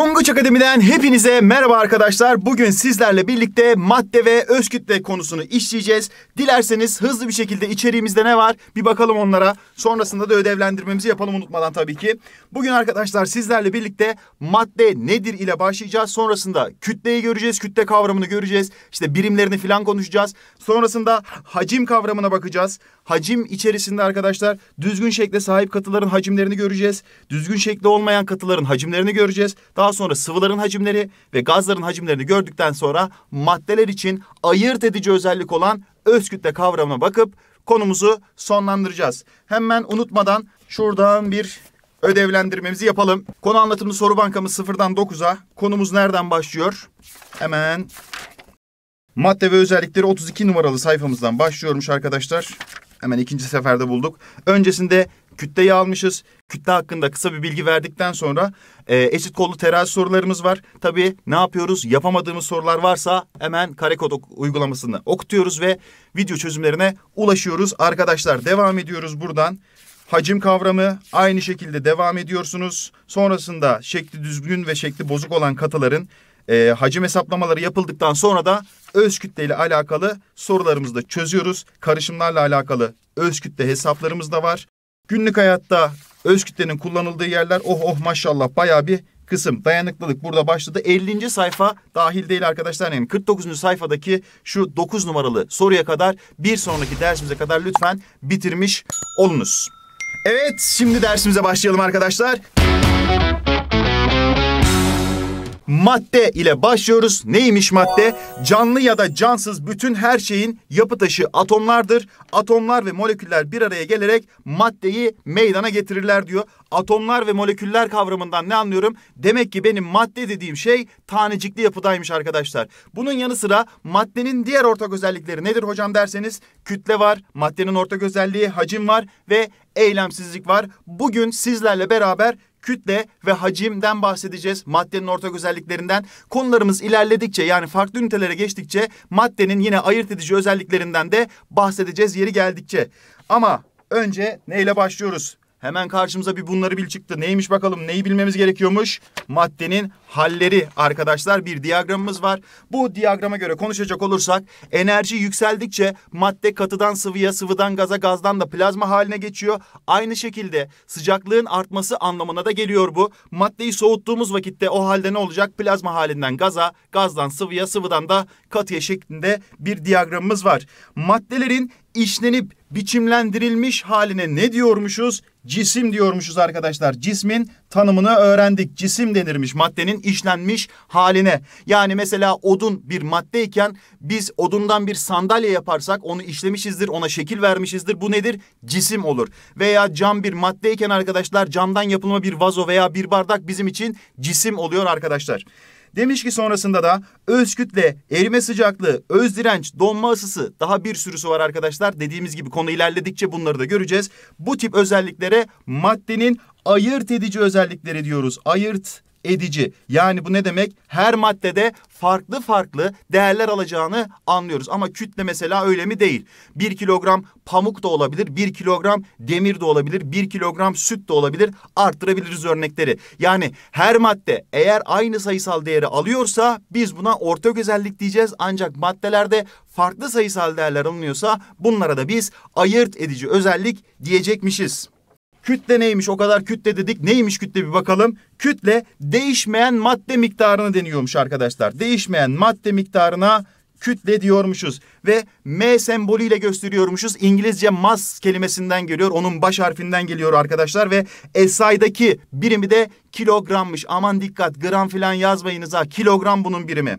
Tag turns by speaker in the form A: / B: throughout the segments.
A: Tonguç Akademi'den hepinize merhaba arkadaşlar. Bugün sizlerle birlikte madde ve öz kütle konusunu işleyeceğiz. Dilerseniz hızlı bir şekilde içeriğimizde ne var bir bakalım onlara. Sonrasında da ödevlendirmemizi yapalım unutmadan tabii ki. Bugün arkadaşlar sizlerle birlikte madde nedir ile başlayacağız. Sonrasında kütleyi göreceğiz, kütle kavramını göreceğiz. İşte birimlerini falan konuşacağız. Sonrasında hacim kavramına bakacağız. Hacim içerisinde arkadaşlar düzgün şekle sahip katıların hacimlerini göreceğiz. Düzgün şekli olmayan katıların hacimlerini göreceğiz. Daha sonra sıvıların hacimleri ve gazların hacimlerini gördükten sonra maddeler için ayırt edici özellik olan öz kütle kavramına bakıp konumuzu sonlandıracağız. Hemen unutmadan şuradan bir ödevlendirmemizi yapalım. Konu anlatımlı soru bankamız sıfırdan dokuza. Konumuz nereden başlıyor? Hemen Madde ve özellikleri 32 numaralı sayfamızdan başlıyormuş arkadaşlar. Hemen ikinci seferde bulduk. Öncesinde kütleyi almışız. Kütle hakkında kısa bir bilgi verdikten sonra e, eşit kollu terazi sorularımız var. Tabii ne yapıyoruz? Yapamadığımız sorular varsa hemen kare karekod uygulamasını okutuyoruz ve video çözümlerine ulaşıyoruz. Arkadaşlar devam ediyoruz buradan. Hacim kavramı aynı şekilde devam ediyorsunuz. Sonrasında şekli düzgün ve şekli bozuk olan katıların e, hacim hesaplamaları yapıldıktan sonra da öz kütle ile alakalı sorularımızı da çözüyoruz. Karışımlarla alakalı öz kütle hesaplarımız da var. Günlük hayatta öz kütlenin kullanıldığı yerler oh oh maşallah baya bir kısım dayanıklılık burada başladı. 50. sayfa dahil değil arkadaşlar. Yani 49. sayfadaki şu 9 numaralı soruya kadar bir sonraki dersimize kadar lütfen bitirmiş olunuz. Evet şimdi dersimize başlayalım arkadaşlar. Müzik madde ile başlıyoruz. Neymiş madde? Canlı ya da cansız bütün her şeyin yapı taşı atomlardır. Atomlar ve moleküller bir araya gelerek maddeyi meydana getirirler diyor. Atomlar ve moleküller kavramından ne anlıyorum? Demek ki benim madde dediğim şey tanecikli yapıdaymış arkadaşlar. Bunun yanı sıra maddenin diğer ortak özellikleri nedir hocam derseniz kütle var, maddenin ortak özelliği hacim var ve eylemsizlik var. Bugün sizlerle beraber kütle ve hacimden bahsedeceğiz. Maddenin ortak özelliklerinden. Konularımız ilerledikçe yani farklı ünitelere geçtikçe maddenin yine ayırt edici özelliklerinden de bahsedeceğiz yeri geldikçe. Ama önce neyle başlıyoruz? Hemen karşımıza bir bunları bil çıktı. Neymiş bakalım neyi bilmemiz gerekiyormuş? Maddenin halleri arkadaşlar bir diyagramımız var. Bu diyagrama göre konuşacak olursak enerji yükseldikçe madde katıdan sıvıya, sıvıdan gaza, gazdan da plazma haline geçiyor. Aynı şekilde sıcaklığın artması anlamına da geliyor bu. Maddeyi soğuttuğumuz vakitte o halde ne olacak? Plazma halinden gaza, gazdan sıvıya, sıvıdan da katıya şeklinde bir diyagramımız var. Maddelerin işlenip biçimlendirilmiş haline ne diyormuşuz? Cisim diyormuşuz arkadaşlar. Cismin tanımını öğrendik. Cisim denirmiş maddenin işlenmiş haline. Yani mesela odun bir maddeyken biz odundan bir sandalye yaparsak onu işlemişizdir, ona şekil vermişizdir. Bu nedir? Cisim olur. Veya cam bir maddeyken arkadaşlar camdan yapılma bir vazo veya bir bardak bizim için cisim oluyor arkadaşlar. Demiş ki sonrasında da öz kütle, erime sıcaklığı, öz direnç, donma ısısı daha bir sürüsü var arkadaşlar. Dediğimiz gibi konu ilerledikçe bunları da göreceğiz. Bu tip özelliklere maddenin ayırt edici özellikleri diyoruz. Ayırt edici. Yani bu ne demek? Her maddede farklı farklı değerler alacağını anlıyoruz. Ama kütle mesela öyle mi değil. Bir kilogram pamuk da olabilir, bir kilogram demir de olabilir, bir kilogram süt de olabilir. Arttırabiliriz örnekleri. Yani her madde eğer aynı sayısal değeri alıyorsa biz buna ortak özellik diyeceğiz. Ancak maddelerde farklı sayısal değerler alınıyorsa bunlara da biz ayırt edici özellik diyecekmişiz. Kütle neymiş o kadar kütle dedik. Neymiş kütle bir bakalım. Kütle değişmeyen madde miktarını deniyormuş arkadaşlar. Değişmeyen madde miktarına kütle diyormuşuz. Ve M sembolüyle gösteriyormuşuz. İngilizce mass kelimesinden geliyor. Onun baş harfinden geliyor arkadaşlar. Ve SI'daki birimi de kilogrammış. Aman dikkat gram filan yazmayınız ha. Kilogram bunun birimi.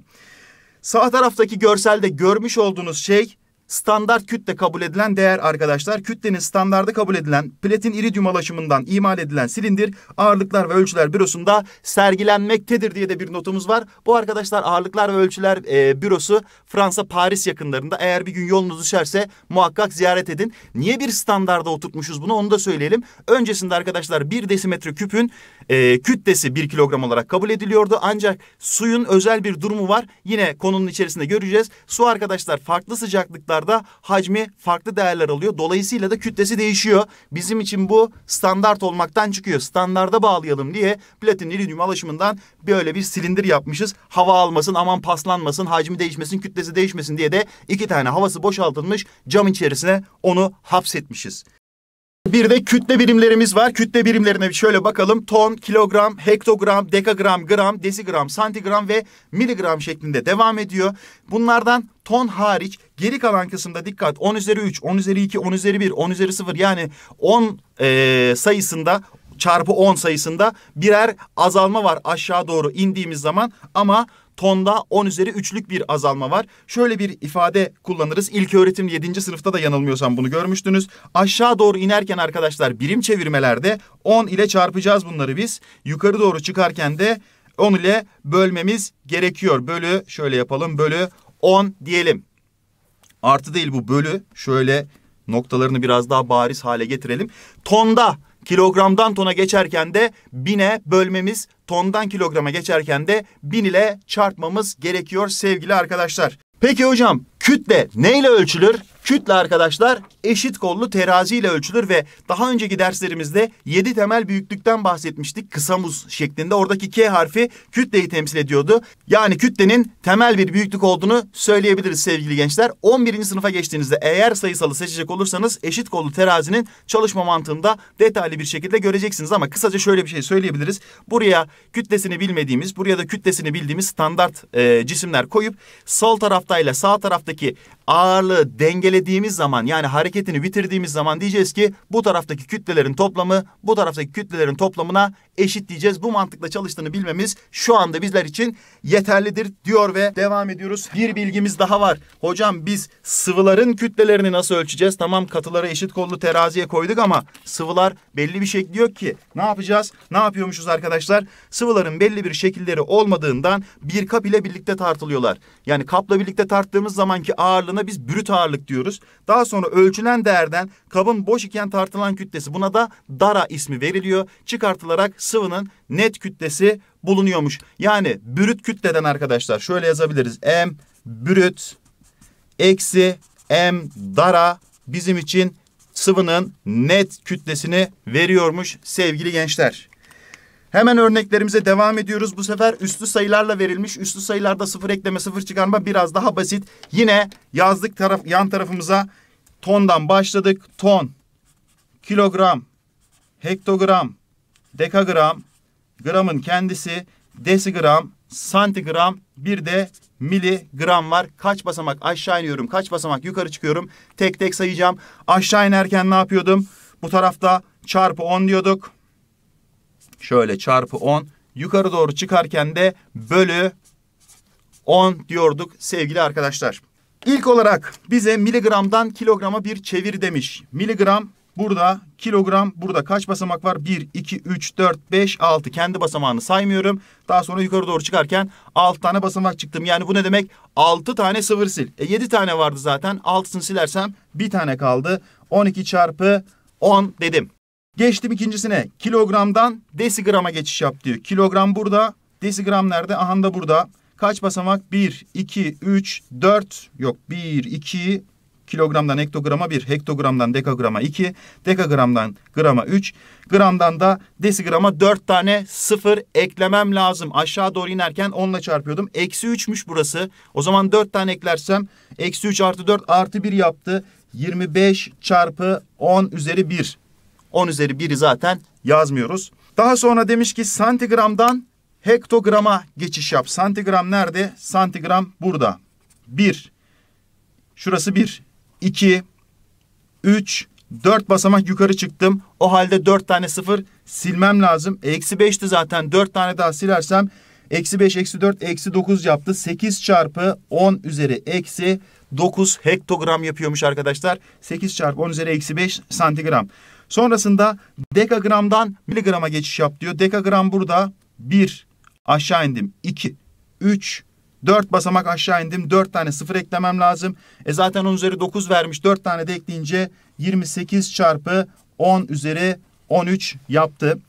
A: Sağ taraftaki görselde görmüş olduğunuz şey standart kütle kabul edilen değer arkadaşlar. Kütlenin standardı kabul edilen platin iridyum alaşımından imal edilen silindir ağırlıklar ve ölçüler bürosunda sergilenmektedir diye de bir notumuz var. Bu arkadaşlar ağırlıklar ve ölçüler e, bürosu Fransa Paris yakınlarında. Eğer bir gün yolunuz düşerse muhakkak ziyaret edin. Niye bir standarda oturtmuşuz bunu onu da söyleyelim. Öncesinde arkadaşlar bir desimetre küpün e, kütlesi bir kilogram olarak kabul ediliyordu. Ancak suyun özel bir durumu var. Yine konunun içerisinde göreceğiz. Su arkadaşlar farklı sıcaklıklar balıklarda hacmi farklı değerler alıyor. Dolayısıyla da kütlesi değişiyor. Bizim için bu standart olmaktan çıkıyor. Standarda bağlayalım diye platin iridyum alaşımından böyle bir silindir yapmışız. Hava almasın, aman paslanmasın, hacmi değişmesin, kütlesi değişmesin diye de iki tane havası boşaltılmış cam içerisine onu hapsetmişiz. Bir de kütle birimlerimiz var. Kütle birimlerine şöyle bakalım. Ton, kilogram, hektogram, dekagram, gram, desigram, santigram ve miligram şeklinde devam ediyor. Bunlardan ton hariç Geri kalan kısımda dikkat 10 üzeri 3, 10 üzeri 2, 10 üzeri 1, 10 üzeri 0 yani 10 e, sayısında çarpı 10 sayısında birer azalma var aşağı doğru indiğimiz zaman ama tonda 10 üzeri 3'lük bir azalma var. Şöyle bir ifade kullanırız. İlk öğretim 7. sınıfta da yanılmıyorsam bunu görmüştünüz. Aşağı doğru inerken arkadaşlar birim çevirmelerde 10 ile çarpacağız bunları biz. Yukarı doğru çıkarken de 10 ile bölmemiz gerekiyor. Bölü şöyle yapalım. Bölü 10 diyelim. Artı değil bu bölü. Şöyle noktalarını biraz daha bariz hale getirelim. Tonda kilogramdan tona geçerken de bine bölmemiz, tondan kilograma geçerken de bin ile çarpmamız gerekiyor sevgili arkadaşlar. Peki hocam kütle neyle ölçülür? Kütle arkadaşlar eşit kollu terazi ile ölçülür ve daha önceki derslerimizde 7 temel büyüklükten bahsetmiştik. Kısa muz şeklinde oradaki K harfi kütleyi temsil ediyordu. Yani kütlenin temel bir büyüklük olduğunu söyleyebiliriz sevgili gençler. 11. sınıfa geçtiğinizde eğer sayısalı seçecek olursanız eşit kollu terazinin çalışma mantığında detaylı bir şekilde göreceksiniz. Ama kısaca şöyle bir şey söyleyebiliriz. Buraya kütlesini bilmediğimiz, buraya da kütlesini bildiğimiz standart e, cisimler koyup sol taraftayla sağ taraftaki ağırlığı dengeli dengelediğimiz zaman yani hareketini bitirdiğimiz zaman diyeceğiz ki bu taraftaki kütlelerin toplamı bu taraftaki kütlelerin toplamına eşit diyeceğiz. Bu mantıkla çalıştığını bilmemiz şu anda bizler için yeterlidir diyor ve devam ediyoruz. Bir bilgimiz daha var. Hocam biz sıvıların kütlelerini nasıl ölçeceğiz? Tamam katıları eşit kollu teraziye koyduk ama sıvılar belli bir şekli yok ki. Ne yapacağız? Ne yapıyormuşuz arkadaşlar? Sıvıların belli bir şekilleri olmadığından bir kap ile birlikte tartılıyorlar. Yani kapla birlikte tarttığımız zamanki ağırlığına biz brüt ağırlık diyoruz yazıyoruz. Daha sonra ölçülen değerden kabın boş iken tartılan kütlesi buna da dara ismi veriliyor. Çıkartılarak sıvının net kütlesi bulunuyormuş. Yani brüt kütleden arkadaşlar şöyle yazabiliriz. M brüt eksi M dara bizim için sıvının net kütlesini veriyormuş sevgili gençler. Hemen örneklerimize devam ediyoruz. Bu sefer üstlü sayılarla verilmiş. Üstlü sayılarda sıfır ekleme, sıfır çıkarma biraz daha basit. Yine yazdık taraf, yan tarafımıza tondan başladık. Ton, kilogram, hektogram, dekagram, gramın kendisi, desigram, santigram, bir de miligram var. Kaç basamak aşağı iniyorum, kaç basamak yukarı çıkıyorum. Tek tek sayacağım. Aşağı inerken ne yapıyordum? Bu tarafta çarpı 10 diyorduk. Şöyle çarpı 10. Yukarı doğru çıkarken de bölü 10 diyorduk sevgili arkadaşlar. İlk olarak bize miligramdan kilograma bir çevir demiş. Miligram burada, kilogram burada kaç basamak var? 1, 2, 3, 4, 5, 6. Kendi basamağını saymıyorum. Daha sonra yukarı doğru çıkarken 6 tane basamak çıktım. Yani bu ne demek? 6 tane sıfır sil. E 7 tane vardı zaten. 6'sını silersem bir tane kaldı. 12 çarpı 10 dedim. Geçtim ikincisine. Kilogramdan desigrama geçiş yap diyor. Kilogram burada. Desigram nerede? Aha da burada. Kaç basamak? 1, 2, 3, 4. Yok 1, 2, kilogramdan hektograma 1, hektogramdan dekagrama 2, dekagramdan grama 3, gramdan da desigrama 4 tane sıfır eklemem lazım. Aşağı doğru inerken 10 ile çarpıyordum. Eksi 3'müş burası. O zaman 4 tane eklersem eksi 3 artı 4 artı 1 yaptı. 25 çarpı 10 üzeri 1. 10 üzeri 1'i zaten yazmıyoruz. Daha sonra demiş ki santigramdan hektograma geçiş yap. Santigram nerede? Santigram burada. 1. Şurası 1. 2. 3. 4 basamak yukarı çıktım. O halde 4 tane 0 silmem lazım. Eksi 5'ti zaten. 4 tane daha silersem eksi 5, eksi 4, eksi 9 yaptı. 8 çarpı 10 üzeri eksi 9 hektogram yapıyormuş arkadaşlar. 8 çarpı 10 üzeri eksi 5 santigram. Sonrasında dekagramdan miligrama geçiş yap diyor. Dekagram burada 1 aşağı indim 2 3 4 basamak aşağı indim. 4 tane sıfır eklemem lazım. E zaten 10 üzeri 9 vermiş. 4 tane de ekleyince 28 çarpı 10 üzeri 13 yaptı.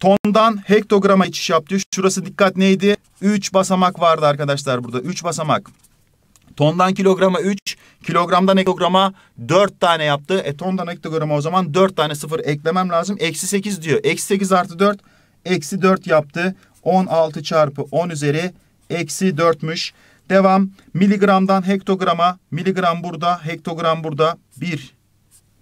A: Tondan hektograma içiş yaptı. Şurası dikkat neydi? 3 basamak vardı arkadaşlar burada. 3 basamak. Tondan kilograma 3, Kilogramdan kilograma 4 tane yaptı. E tondan hektograma o zaman 4 tane sıfır eklemem lazım. Eksi 8 diyor. Eksi 8 artı 4 eksi 4 yaptı. 16 çarpı 10 üzeri eksi 4'müş. Devam. Miligramdan hektograma. Miligram burada. Hektogram burada. 1,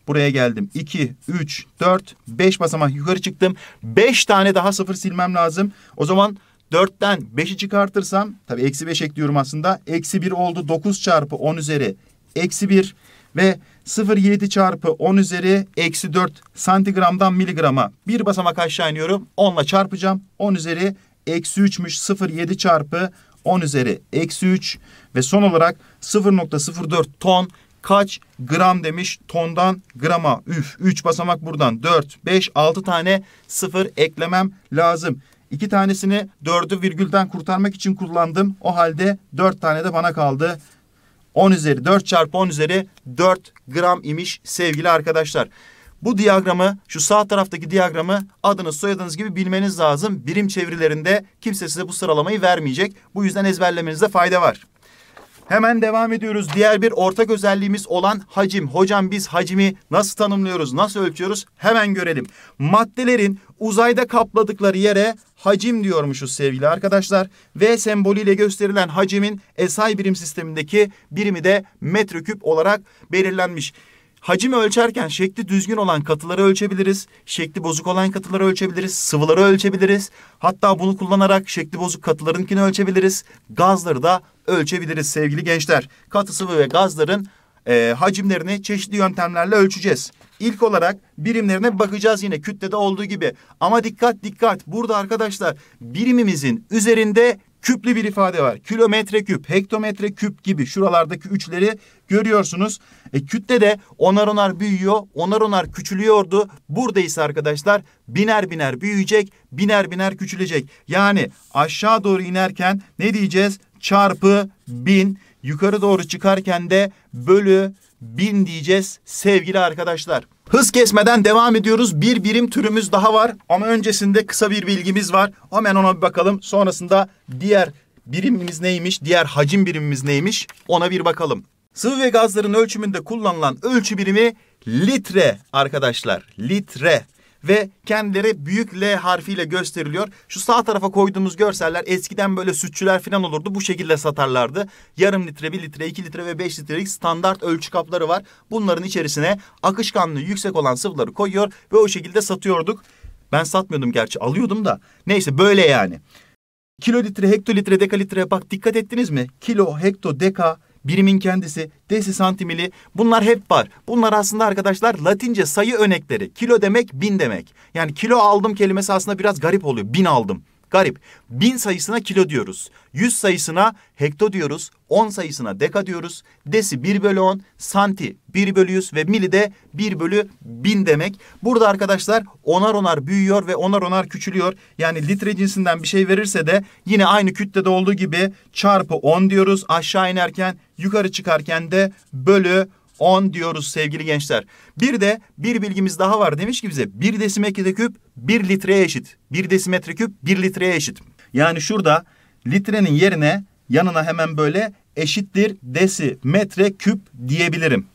A: Buraya geldim. 2, 3, 4, 5 basamak yukarı çıktım. 5 tane daha sıfır silmem lazım. O zaman 4'ten 5'i çıkartırsam tabii eksi 5 ekliyorum aslında. Eksi 1 oldu. 9 çarpı 10 üzeri eksi 1 ve 0,7 çarpı 10 üzeri eksi 4 santigramdan miligrama bir basamak aşağı iniyorum. 10 ile çarpacağım. 10 üzeri eksi 3'müş 0,7 çarpı 10 üzeri eksi 3 ve son olarak 0.04 ton kaç gram demiş tondan grama üf 3 basamak buradan 4 5 6 tane sıfır eklemem lazım. İki tanesini dördü virgülden kurtarmak için kullandım. O halde dört tane de bana kaldı. 10 üzeri 4 çarpı 10 üzeri 4 gram imiş sevgili arkadaşlar. Bu diyagramı şu sağ taraftaki diyagramı adınız soyadınız gibi bilmeniz lazım. Birim çevirilerinde kimse size bu sıralamayı vermeyecek. Bu yüzden ezberlemenizde fayda var. Hemen devam ediyoruz. Diğer bir ortak özelliğimiz olan hacim. Hocam biz hacimi nasıl tanımlıyoruz, nasıl ölçüyoruz? Hemen görelim. Maddelerin uzayda kapladıkları yere hacim diyormuşuz sevgili arkadaşlar. V sembolüyle gösterilen hacimin SI birim sistemindeki birimi de metreküp olarak belirlenmiş. Hacimi ölçerken şekli düzgün olan katıları ölçebiliriz. Şekli bozuk olan katıları ölçebiliriz. Sıvıları ölçebiliriz. Hatta bunu kullanarak şekli bozuk katılarınkini ölçebiliriz. Gazları da ölçebiliriz sevgili gençler. Katı sıvı ve gazların e, hacimlerini çeşitli yöntemlerle ölçeceğiz. İlk olarak birimlerine bakacağız yine kütlede olduğu gibi. Ama dikkat dikkat burada arkadaşlar birimimizin üzerinde küplü bir ifade var. Kilometre küp, hektometre küp gibi şuralardaki üçleri görüyorsunuz. E, kütle de onar onar büyüyor, onar onar küçülüyordu. Burada ise arkadaşlar biner biner büyüyecek, biner biner küçülecek. Yani aşağı doğru inerken ne diyeceğiz? Çarpı bin, yukarı doğru çıkarken de bölü bin diyeceğiz sevgili arkadaşlar. Hız kesmeden devam ediyoruz. Bir birim türümüz daha var ama öncesinde kısa bir bilgimiz var. Hemen ona bir bakalım. Sonrasında diğer birimimiz neymiş, diğer hacim birimimiz neymiş ona bir bakalım. Sıvı ve gazların ölçümünde kullanılan ölçü birimi litre arkadaşlar. Litre ve kendileri büyük L harfiyle gösteriliyor. Şu sağ tarafa koyduğumuz görseller eskiden böyle sütçüler falan olurdu. Bu şekilde satarlardı. Yarım litre, bir litre, iki litre ve beş litrelik standart ölçü kapları var. Bunların içerisine akışkanlığı yüksek olan sıvıları koyuyor ve o şekilde satıyorduk. Ben satmıyordum gerçi alıyordum da. Neyse böyle yani. Kilo litre, hektolitre, dekalitreye bak dikkat ettiniz mi? Kilo, hekto, deka, birimin kendisi, desi santimili bunlar hep var. Bunlar aslında arkadaşlar latince sayı örnekleri. Kilo demek bin demek. Yani kilo aldım kelimesi aslında biraz garip oluyor. Bin aldım. Garip. Bin sayısına kilo diyoruz. Yüz sayısına hekto diyoruz. On sayısına deka diyoruz. Desi bir bölü on, santi bir bölü yüz ve mili de bir bölü bin demek. Burada arkadaşlar onar onar büyüyor ve onar onar küçülüyor. Yani litre cinsinden bir şey verirse de yine aynı kütlede olduğu gibi çarpı on diyoruz. Aşağı inerken Yukarı çıkarken de bölü 10 diyoruz sevgili gençler. Bir de bir bilgimiz daha var. Demiş ki bize 1 desimetre küp 1 litreye eşit. 1 desimetre küp 1 litreye eşit. Yani şurada litrenin yerine yanına hemen böyle eşittir desimetre küp diyebilirim.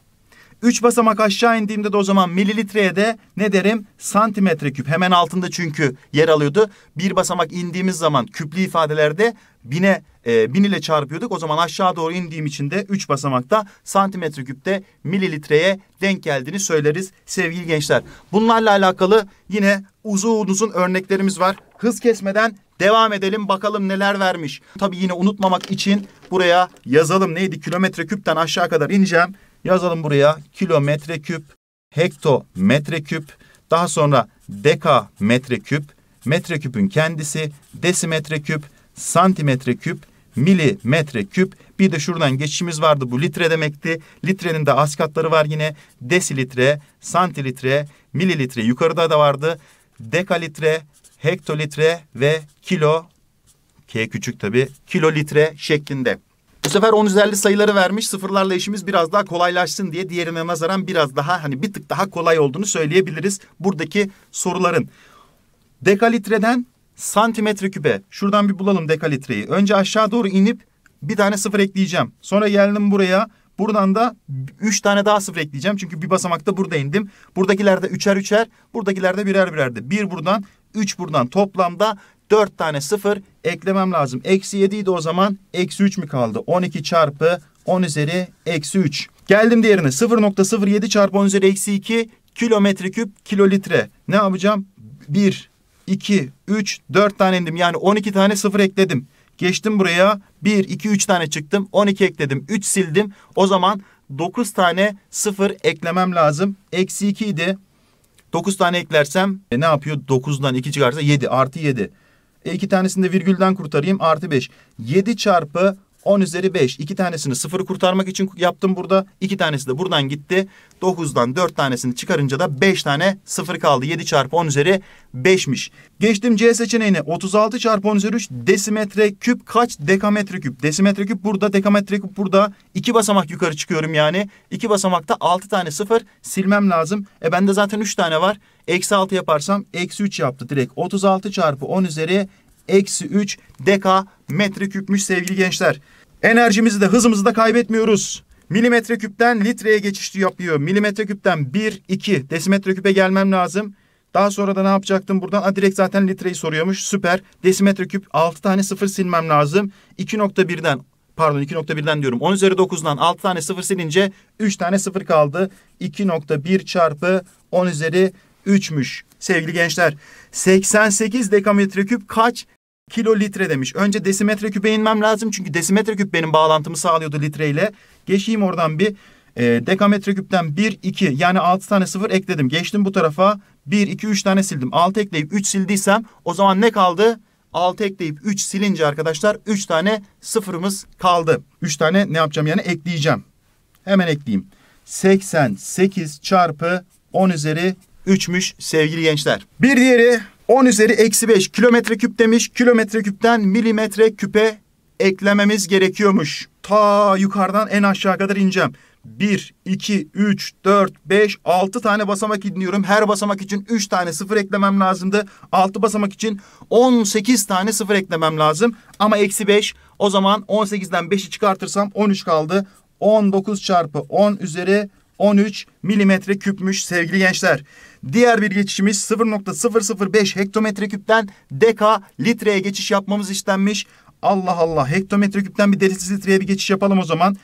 A: 3 basamak aşağı indiğimde de o zaman mililitreye de ne derim? Santimetre küp. Hemen altında çünkü yer alıyordu. Bir basamak indiğimiz zaman küplü ifadelerde bine e, bin ile çarpıyorduk. O zaman aşağı doğru indiğim için de 3 basamakta santimetre küpte mililitreye denk geldiğini söyleriz sevgili gençler. Bunlarla alakalı yine uzun uzun örneklerimiz var. Hız kesmeden devam edelim bakalım neler vermiş. Tabii yine unutmamak için buraya yazalım neydi kilometre küpten aşağı kadar ineceğim. Yazalım buraya kilometre küp, hekto metre küp, daha sonra deka metre küp, metre küpün kendisi, desimetre küp, santimetre küp, milimetre küp. Bir de şuradan geçişimiz vardı bu litre demekti. Litrenin de az katları var yine. Desilitre, santilitre, mililitre yukarıda da vardı. Dekalitre, hektolitre ve kilo, K küçük tabi, kilolitre şeklinde. Bu sefer 10 üzerli sayıları vermiş. Sıfırlarla işimiz biraz daha kolaylaşsın diye diğerine nazaran biraz daha hani bir tık daha kolay olduğunu söyleyebiliriz. Buradaki soruların. Dekalitreden santimetre küpe. Şuradan bir bulalım dekalitreyi. Önce aşağı doğru inip bir tane sıfır ekleyeceğim. Sonra geldim buraya. Buradan da üç tane daha sıfır ekleyeceğim. Çünkü bir basamakta burada indim. Buradakilerde üçer üçer. Buradakilerde birer birerdi. Bir buradan, üç buradan. Toplamda 4 tane 0 eklemem lazım. Eksi 7 idi o zaman. Eksi 3 mü kaldı? 12 çarpı 10 üzeri eksi 3. Geldim diğerine 0.07 çarpı 10 üzeri eksi 2 kilometre küp kilolitre. Ne yapacağım? 1, 2, 3, 4 tane indim. Yani 12 tane 0 ekledim. Geçtim buraya 1, 2, 3 tane çıktım. 12 ekledim. 3 sildim. O zaman 9 tane 0 eklemem lazım. Eksi 2 idi. 9 tane eklersem e, ne yapıyor? 9'dan 2 çıkarsa 7 artı 7. E, iki tanesini de virgülden kurtarayım. Artı 5. 7 çarpı 10 üzeri 5. İki tanesini sıfırı kurtarmak için yaptım burada. İki tanesi de buradan gitti. 9'dan 4 tanesini çıkarınca da 5 tane sıfır kaldı. 7 çarpı 10 üzeri 5'miş. Geçtim C seçeneğine. 36 çarpı 10 üzeri 3 desimetre küp kaç dekametre küp? Desimetre küp burada, dekametre küp burada. İki basamak yukarı çıkıyorum yani. İki basamakta 6 tane sıfır silmem lazım. E bende zaten 3 tane var. Eksi 6 yaparsam eksi 3 yaptı direkt. 36 çarpı 10 üzeri eksi 3 dekametre küpmüş sevgili gençler. Enerjimizi de hızımızı da kaybetmiyoruz. Milimetre küpten litreye geçiş yapıyor. Milimetre küpten 1, 2 desimetre küpe gelmem lazım. Daha sonra da ne yapacaktım buradan? A, direkt zaten litreyi soruyormuş. Süper. Desimetre küp 6 tane sıfır silmem lazım. 2.1'den pardon 2.1'den diyorum. 10 üzeri 9'dan 6 tane sıfır silince 3 tane sıfır kaldı. 2.1 çarpı 10 üzeri 3'müş. Sevgili gençler 88 dekametre küp kaç kilo litre demiş. Önce desimetre küpe inmem lazım çünkü desimetre küp benim bağlantımı sağlıyordu litreyle. Geçeyim oradan bir e, dekametre küpten 1, 2 yani 6 tane sıfır ekledim. Geçtim bu tarafa 1, 2, 3 tane sildim. 6 ekleyip 3 sildiysem o zaman ne kaldı? 6 ekleyip 3 silince arkadaşlar 3 tane sıfırımız kaldı. 3 tane ne yapacağım yani ekleyeceğim. Hemen ekleyeyim. 88 çarpı 10 üzeri 3'müş sevgili gençler. Bir diğeri 10 üzeri eksi 5 kilometre küp demiş. Kilometre küpten milimetre küpe eklememiz gerekiyormuş. Ta yukarıdan en aşağı kadar ineceğim. 1, 2, 3, 4, 5, 6 tane basamak iniyorum. Her basamak için 3 tane sıfır eklemem lazımdı. 6 basamak için 18 tane sıfır eklemem lazım. Ama eksi 5 o zaman 18'den 5'i çıkartırsam 13 kaldı. 19 çarpı 10 üzeri 13 milimetre küpmüş sevgili gençler. Diğer bir geçişimiz 0.005 hektometre küpten deka litreye geçiş yapmamız istenmiş. Allah Allah hektometre küpten bir derisiz litreye bir geçiş yapalım o zaman.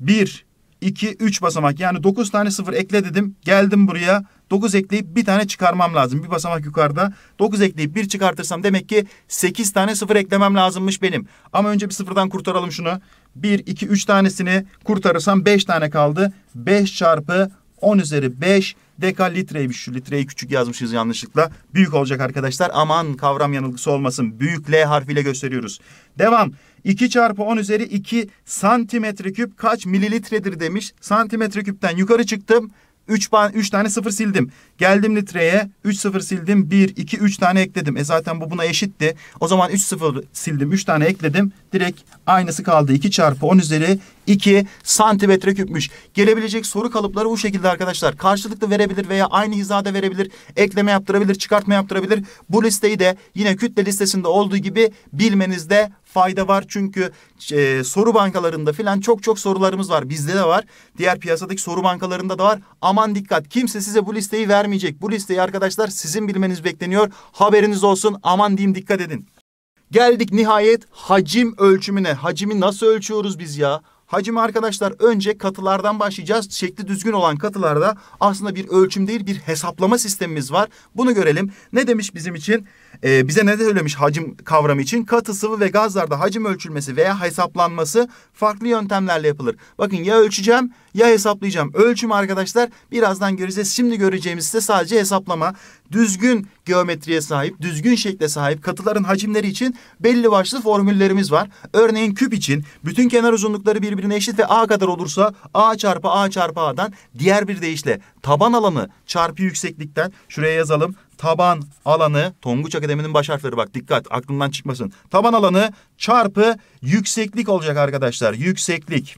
A: 1, 2, 3 basamak yani 9 tane 0 ekle dedim. Geldim buraya 9 ekleyip bir tane çıkarmam lazım. Bir basamak yukarıda 9 ekleyip bir çıkartırsam demek ki 8 tane 0 eklemem lazımmış benim. Ama önce bir sıfırdan kurtaralım şunu. 1, 2, 3 tanesini kurtarırsam 5 tane kaldı. 5 çarpı 10 üzeri 5 Dekalitreymiş şu litreyi küçük yazmışız yanlışlıkla. Büyük olacak arkadaşlar. Aman kavram yanılgısı olmasın. Büyük L harfiyle gösteriyoruz. Devam. 2 çarpı 10 üzeri 2 santimetre küp kaç mililitredir demiş. Santimetre küpten yukarı çıktım. 3 ban 3 tane 0 sildim. Geldim litreye 3 0 sildim. 1 2 3 tane ekledim. E zaten bu buna eşitti. O zaman 3 0 sildim. 3 tane ekledim. Direkt aynısı kaldı. 2 çarpı 10 üzeri 2 santimetre küpmüş. Gelebilecek soru kalıpları bu şekilde arkadaşlar. Karşılıklı verebilir veya aynı hizada verebilir. Ekleme yaptırabilir, çıkartma yaptırabilir. Bu listeyi de yine kütle listesinde olduğu gibi bilmenizde fayda var. Çünkü e, soru bankalarında filan çok çok sorularımız var. Bizde de var. Diğer piyasadaki soru bankalarında da var. Aman dikkat kimse size bu listeyi vermeyecek. Bu listeyi arkadaşlar sizin bilmeniz bekleniyor. Haberiniz olsun aman diyeyim dikkat edin. Geldik nihayet hacim ölçümüne. Hacimi nasıl ölçüyoruz biz ya? Hacim arkadaşlar önce katılardan başlayacağız. Şekli düzgün olan katılarda aslında bir ölçüm değil bir hesaplama sistemimiz var. Bunu görelim. Ne demiş bizim için? Ee, bize ne söylemiş hacim kavramı için? Katı, sıvı ve gazlarda hacim ölçülmesi veya hesaplanması farklı yöntemlerle yapılır. Bakın ya ölçeceğim ya hesaplayacağım. Ölçüm arkadaşlar birazdan göreceğiz. Şimdi göreceğimiz ise sadece hesaplama düzgün geometriye sahip, düzgün şekle sahip katıların hacimleri için belli başlı formüllerimiz var. Örneğin küp için bütün kenar uzunlukları birbirine eşit ve a kadar olursa a çarpı a çarpı a'dan diğer bir deyişle taban alanı çarpı yükseklikten şuraya yazalım. Taban alanı Tonguç Akademi'nin baş harfleri bak dikkat aklından çıkmasın. Taban alanı çarpı yükseklik olacak arkadaşlar. Yükseklik.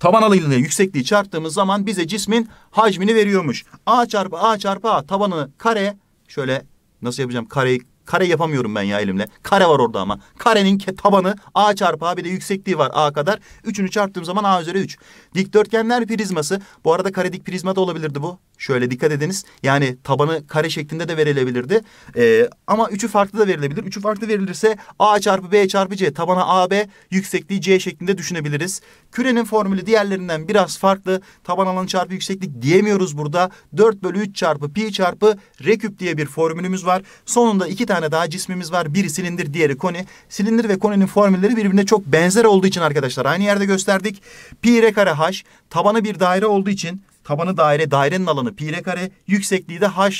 A: Taban alanıyla yüksekliği çarptığımız zaman bize cismin hacmini veriyormuş. A çarpı A çarpı A tabanı kare şöyle nasıl yapacağım kareyi Kare yapamıyorum ben ya elimle. Kare var orada ama. Karenin tabanı A çarpı A bir de yüksekliği var A kadar. Üçünü çarptığım zaman A üzeri 3. Dikdörtgenler prizması. Bu arada kare dik prizma da olabilirdi bu. Şöyle dikkat ediniz. Yani tabanı kare şeklinde de verilebilirdi. Ee, ama üçü farklı da verilebilir. Üçü farklı verilirse A çarpı B çarpı C tabana AB yüksekliği C şeklinde düşünebiliriz. Kürenin formülü diğerlerinden biraz farklı. Taban alanı çarpı yükseklik diyemiyoruz burada. 4 bölü 3 çarpı pi çarpı r küp diye bir formülümüz var. Sonunda iki tane daha cismimiz var. Biri silindir diğeri koni. Silindir ve koninin formülleri birbirine çok benzer olduğu için arkadaşlar aynı yerde gösterdik. Pi r kare h tabanı bir daire olduğu için Tabanı daire, dairenin alanı pi r kare, yüksekliği de h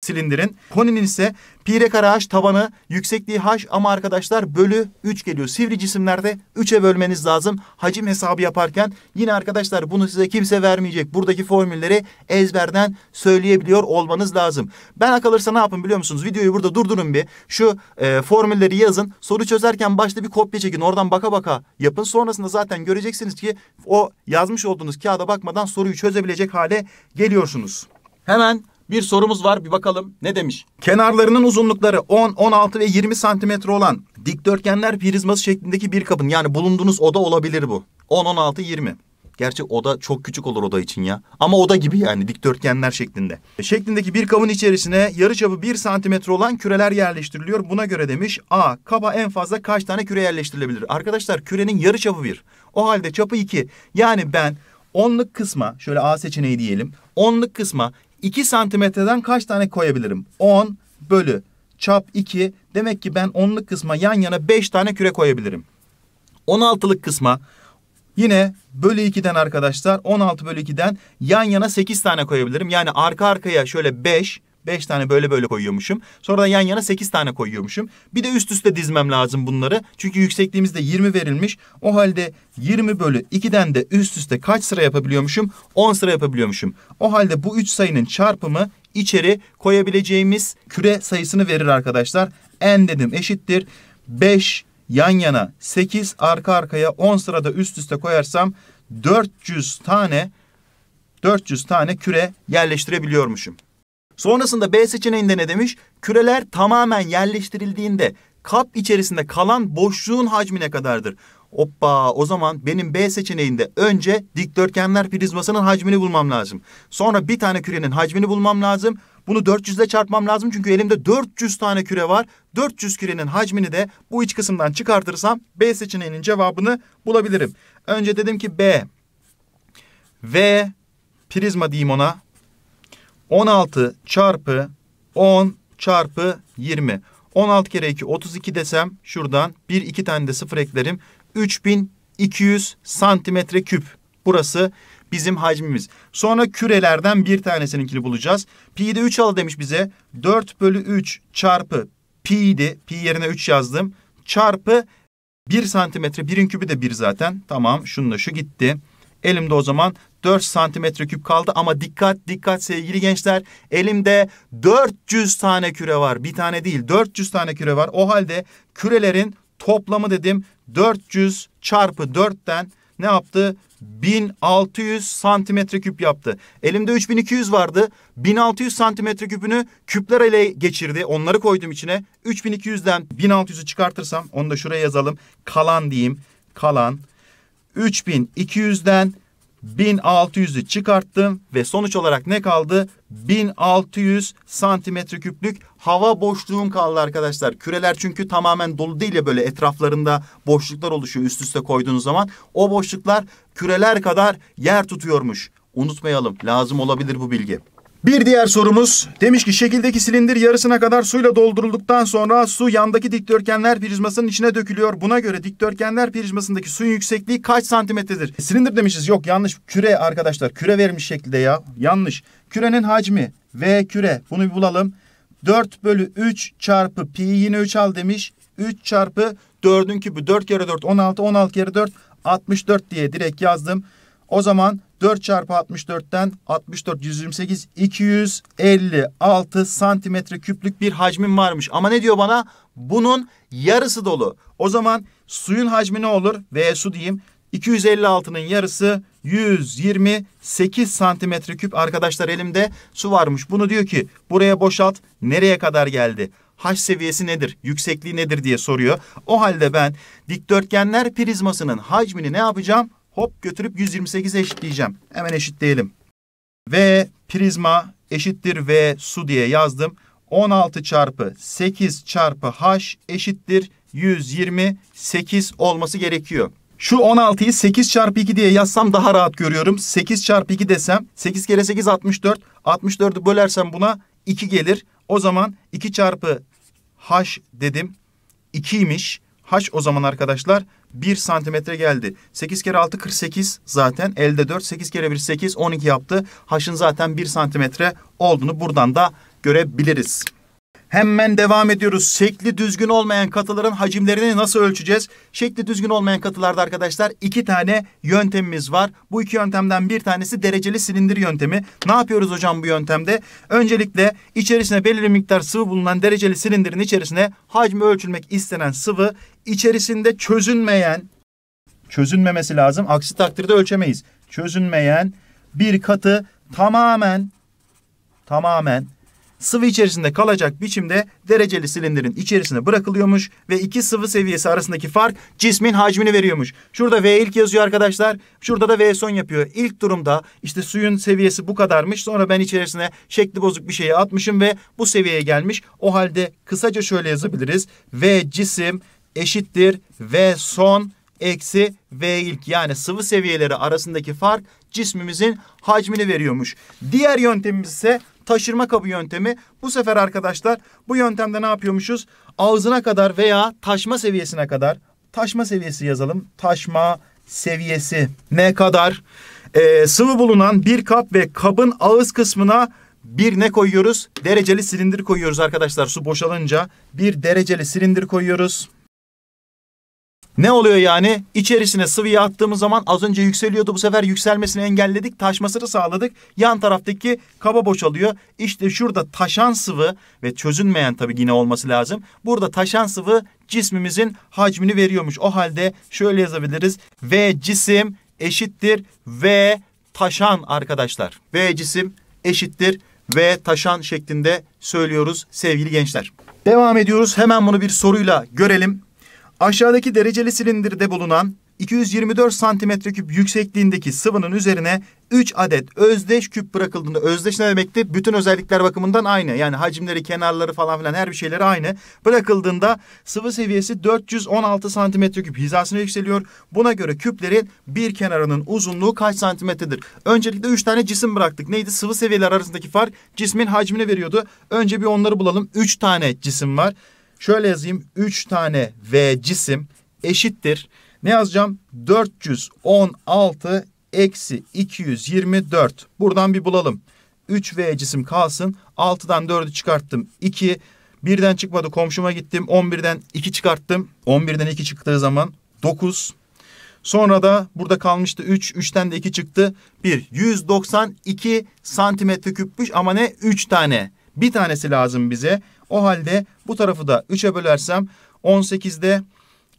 A: silindirin. Koninin ise pire karaağaç tabanı yüksekliği h ama arkadaşlar bölü 3 geliyor. Sivri cisimlerde 3'e bölmeniz lazım. Hacim hesabı yaparken yine arkadaşlar bunu size kimse vermeyecek. Buradaki formülleri ezberden söyleyebiliyor olmanız lazım. Ben akalırsa ne yapın biliyor musunuz? Videoyu burada durdurun bir. Şu e, formülleri yazın. Soru çözerken başta bir kopya çekin. Oradan baka baka yapın. Sonrasında zaten göreceksiniz ki o yazmış olduğunuz kağıda bakmadan soruyu çözebilecek hale geliyorsunuz. Hemen bir sorumuz var bir bakalım ne demiş? Kenarlarının uzunlukları 10, 16 ve 20 santimetre olan dikdörtgenler prizması şeklindeki bir kabın yani bulunduğunuz oda olabilir bu. 10, 16, 20. Gerçi oda çok küçük olur oda için ya. Ama oda gibi yani dikdörtgenler şeklinde. Şeklindeki bir kabın içerisine yarı çapı 1 santimetre olan küreler yerleştiriliyor. Buna göre demiş A kaba en fazla kaç tane küre yerleştirilebilir? Arkadaşlar kürenin yarı çapı 1. O halde çapı 2. Yani ben onluk kısma şöyle A seçeneği diyelim. Onluk kısma 2 santimetreden kaç tane koyabilirim? 10 bölü çap 2. Demek ki ben onluk kısma yan yana 5 tane küre koyabilirim. 16'lık kısma yine bölü 2'den arkadaşlar 16 bölü 2'den yan yana 8 tane koyabilirim. Yani arka arkaya şöyle 5 Beş tane böyle böyle koyuyormuşum. Sonra da yan yana sekiz tane koyuyormuşum. Bir de üst üste dizmem lazım bunları. Çünkü yüksekliğimiz de yirmi verilmiş. O halde yirmi bölü ikiden de üst üste kaç sıra yapabiliyormuşum? On sıra yapabiliyormuşum. O halde bu üç sayının çarpımı içeri koyabileceğimiz küre sayısını verir arkadaşlar. N dedim eşittir. 5 yan yana 8 arka arkaya 10 sırada üst üste koyarsam 400 tane 400 tane küre yerleştirebiliyormuşum. Sonrasında B seçeneğinde ne demiş? Küreler tamamen yerleştirildiğinde kap içerisinde kalan boşluğun hacmine kadardır. Hoppa o zaman benim B seçeneğinde önce dikdörtgenler prizmasının hacmini bulmam lazım. Sonra bir tane kürenin hacmini bulmam lazım. Bunu 400 ile çarpmam lazım çünkü elimde 400 tane küre var. 400 kürenin hacmini de bu iç kısımdan çıkartırsam B seçeneğinin cevabını bulabilirim. Önce dedim ki B. V prizma diyeyim ona. 16 çarpı 10 çarpı 20. 16 kere 2 32 desem şuradan 1 2 tane de sıfır eklerim. 3200 santimetre küp. Burası bizim hacmimiz. Sonra kürelerden bir tanesininkini bulacağız. Pi'de 3 al demiş bize. 4 bölü 3 çarpı pi'di. Pi yerine 3 yazdım. Çarpı 1 santimetre. Birin kübü de 1 zaten. Tamam şununla şu gitti. Elimde o zaman 4 santimetre küp kaldı ama dikkat dikkat sevgili gençler elimde 400 tane küre var bir tane değil 400 tane küre var o halde kürelerin toplamı dedim 400 çarpı 4'ten ne yaptı 1600 santimetre küp yaptı elimde 3200 vardı 1600 santimetre küpünü küpler ele geçirdi onları koydum içine 3200'den 1600'ü çıkartırsam onu da şuraya yazalım kalan diyeyim kalan 3200'den 1600'ü çıkarttım ve sonuç olarak ne kaldı? 1600 santimetre küplük hava boşluğum kaldı arkadaşlar. Küreler çünkü tamamen dolu değil ya böyle etraflarında boşluklar oluşuyor üst üste koyduğunuz zaman. O boşluklar küreler kadar yer tutuyormuş. Unutmayalım lazım olabilir bu bilgi. Bir diğer sorumuz demiş ki şekildeki silindir yarısına kadar suyla doldurulduktan sonra su yandaki dikdörtgenler prizmasının içine dökülüyor. Buna göre dikdörtgenler prizmasındaki suyun yüksekliği kaç santimetredir? E, silindir demişiz yok yanlış küre arkadaşlar küre vermiş şekilde ya yanlış. Kürenin hacmi V küre bunu bir bulalım. 4 bölü 3 çarpı pi yine 3 al demiş. 3 çarpı 4'ün küpü 4 kere 4 16 16 kere 4 64 diye direkt yazdım. O zaman 4 çarpı 64'ten 64 128 256 santimetre küplük bir hacmin varmış. Ama ne diyor bana? Bunun yarısı dolu. O zaman suyun hacmi ne olur? V su diyeyim. 256'nın yarısı 128 santimetre küp arkadaşlar elimde su varmış. Bunu diyor ki buraya boşalt nereye kadar geldi? H seviyesi nedir? Yüksekliği nedir diye soruyor. O halde ben dikdörtgenler prizmasının hacmini ne yapacağım? Hop götürüp 128 eşitleyeceğim. Hemen eşitleyelim. V prizma eşittir V su diye yazdım. 16 çarpı 8 çarpı H eşittir 128 olması gerekiyor. Şu 16'yı 8 çarpı 2 diye yazsam daha rahat görüyorum. 8 çarpı 2 desem 8 kere 8 64. 64'ü bölersem buna 2 gelir. O zaman 2 çarpı h dedim. 2'ymiş. Haş o zaman arkadaşlar 1 santimetre geldi. 8 kere 6 48 zaten. Elde 4. 8 kere 1 8 12 yaptı. Haşın zaten 1 santimetre olduğunu buradan da görebiliriz. Hemen devam ediyoruz. Şekli düzgün olmayan katıların hacimlerini nasıl ölçeceğiz? Şekli düzgün olmayan katılarda arkadaşlar iki tane yöntemimiz var. Bu iki yöntemden bir tanesi dereceli silindir yöntemi. Ne yapıyoruz hocam bu yöntemde? Öncelikle içerisine belirli miktar sıvı bulunan dereceli silindirin içerisine hacmi ölçülmek istenen sıvı içerisinde çözünmeyen çözünmemesi lazım. Aksi takdirde ölçemeyiz. Çözünmeyen bir katı tamamen tamamen sıvı içerisinde kalacak biçimde dereceli silindirin içerisine bırakılıyormuş ve iki sıvı seviyesi arasındaki fark cismin hacmini veriyormuş. Şurada V ilk yazıyor arkadaşlar. Şurada da V son yapıyor. İlk durumda işte suyun seviyesi bu kadarmış. Sonra ben içerisine şekli bozuk bir şeyi atmışım ve bu seviyeye gelmiş. O halde kısaca şöyle yazabiliriz. V cisim eşittir V son eksi V ilk yani sıvı seviyeleri arasındaki fark cismimizin hacmini veriyormuş. Diğer yöntemimiz ise taşırma kabı yöntemi. Bu sefer arkadaşlar bu yöntemde ne yapıyormuşuz? Ağzına kadar veya taşma seviyesine kadar. Taşma seviyesi yazalım. Taşma seviyesi ne kadar? Ee, sıvı bulunan bir kap ve kabın ağız kısmına bir ne koyuyoruz? Dereceli silindir koyuyoruz arkadaşlar su boşalınca. Bir dereceli silindir koyuyoruz. Ne oluyor yani? İçerisine sıvıyı attığımız zaman az önce yükseliyordu. Bu sefer yükselmesini engelledik. Taşmasını sağladık. Yan taraftaki kaba boşalıyor. İşte şurada taşan sıvı ve çözünmeyen tabii yine olması lazım. Burada taşan sıvı cismimizin hacmini veriyormuş. O halde şöyle yazabiliriz. V cisim eşittir V taşan arkadaşlar. V cisim eşittir V taşan şeklinde söylüyoruz sevgili gençler. Devam ediyoruz. Hemen bunu bir soruyla görelim. Aşağıdaki dereceli silindirde bulunan 224 santimetreküp yüksekliğindeki sıvının üzerine 3 adet özdeş küp bırakıldığında özdeş ne demekti? Bütün özellikler bakımından aynı. Yani hacimleri, kenarları falan filan her bir şeyleri aynı. Bırakıldığında sıvı seviyesi 416 santimetreküp hizasına yükseliyor. Buna göre küplerin bir kenarının uzunluğu kaç santimetredir? Öncelikle 3 tane cisim bıraktık. Neydi? Sıvı seviyeler arasındaki fark cismin hacmini veriyordu. Önce bir onları bulalım. 3 tane cisim var. Şöyle yazayım. 3 tane V cisim eşittir. Ne yazacağım? 416 eksi 224. Buradan bir bulalım. 3V cisim kalsın. 6'dan 4'ü çıkarttım. 2. Birden çıkmadı komşuma gittim. 11'den 2 çıkarttım. 11'den 2 çıktığı zaman 9. Sonra da burada kalmıştı 3. 3'ten de 2 çıktı. 1. 192 santimetre küpmüş ama ne? 3 tane. Bir tanesi lazım bize. O halde bu tarafı da 3'e bölersem 18'de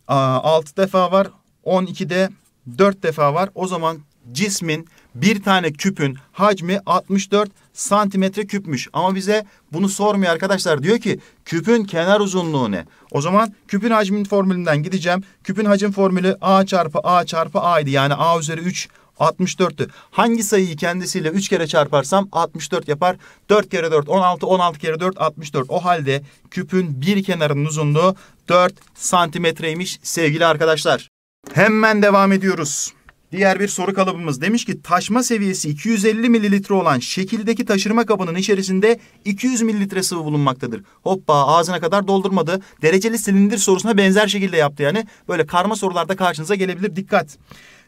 A: 6 defa var. 12'de 4 defa var. O zaman cismin bir tane küpün hacmi 64 santimetre küpmüş. Ama bize bunu sormuyor arkadaşlar. Diyor ki küpün kenar uzunluğu ne? O zaman küpün hacmin formülünden gideceğim. Küpün hacim formülü A çarpı A çarpı A idi. Yani A üzeri 3 64'tü. Hangi sayıyı kendisiyle 3 kere çarparsam 64 yapar. 4 kere 4 16, 16 kere 4 64. O halde küpün bir kenarının uzunluğu 4 santimetreymiş sevgili arkadaşlar. Hemen devam ediyoruz. Diğer bir soru kalıbımız demiş ki taşma seviyesi 250 mililitre olan şekildeki taşırma kabının içerisinde 200 mililitre sıvı bulunmaktadır. Hoppa ağzına kadar doldurmadı. Dereceli silindir sorusuna benzer şekilde yaptı yani. Böyle karma sorularda karşınıza gelebilir dikkat.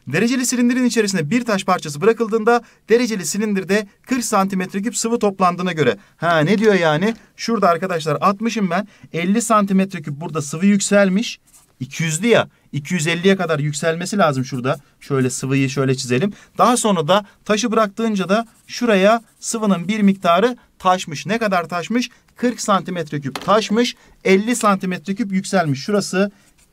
A: Dereceli silindirin içerisinde bir taş parçası bırakıldığında dereceli silindirde 40 santimetre küp sıvı toplandığına göre. Ha ne diyor yani? Şurada arkadaşlar atmışım ben. 50 santimetre küp burada sıvı yükselmiş. 200'lü ya 250'ye kadar yükselmesi lazım şurada. Şöyle sıvıyı şöyle çizelim. Daha sonra da taşı bıraktığınca da şuraya sıvının bir miktarı taşmış. Ne kadar taşmış? 40 santimetre küp taşmış. 50 santimetre küp yükselmiş. Şurası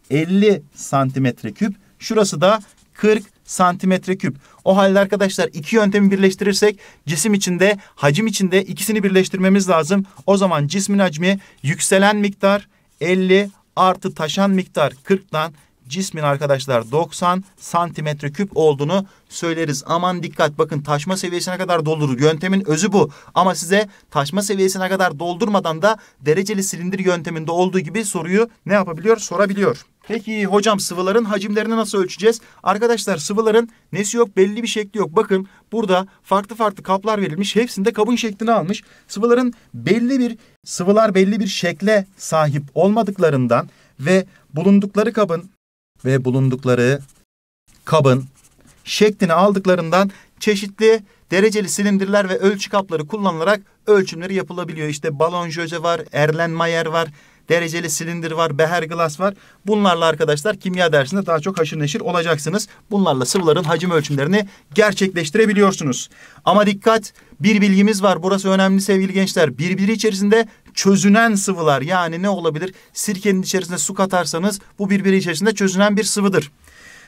A: 50 santimetre küp. Şurası da 40 santimetre küp. O halde arkadaşlar iki yöntemi birleştirirsek cisim içinde hacim içinde ikisini birleştirmemiz lazım. O zaman cismin hacmi yükselen miktar 50 artı taşan miktar 40'tan cismin arkadaşlar 90 santimetre küp olduğunu söyleriz. Aman dikkat bakın taşma seviyesine kadar doldurur. Yöntemin özü bu. Ama size taşma seviyesine kadar doldurmadan da dereceli silindir yönteminde olduğu gibi soruyu ne yapabiliyor? Sorabiliyor. Peki hocam sıvıların hacimlerini nasıl ölçeceğiz? Arkadaşlar sıvıların nesi yok belli bir şekli yok. Bakın burada farklı farklı kaplar verilmiş. Hepsinde kabın şeklini almış. Sıvıların belli bir sıvılar belli bir şekle sahip olmadıklarından ve bulundukları kabın ve bulundukları kabın şeklini aldıklarından çeşitli dereceli silindirler ve ölçü kapları kullanılarak ölçümleri yapılabiliyor. İşte balon jöze var, Erlen var, dereceli silindir var, beher glass var. Bunlarla arkadaşlar kimya dersinde daha çok haşır neşir olacaksınız. Bunlarla sıvıların hacim ölçümlerini gerçekleştirebiliyorsunuz. Ama dikkat bir bilgimiz var. Burası önemli sevgili gençler. Birbiri içerisinde çözünen sıvılar yani ne olabilir? Sirkenin içerisinde su katarsanız bu birbiri içerisinde çözünen bir sıvıdır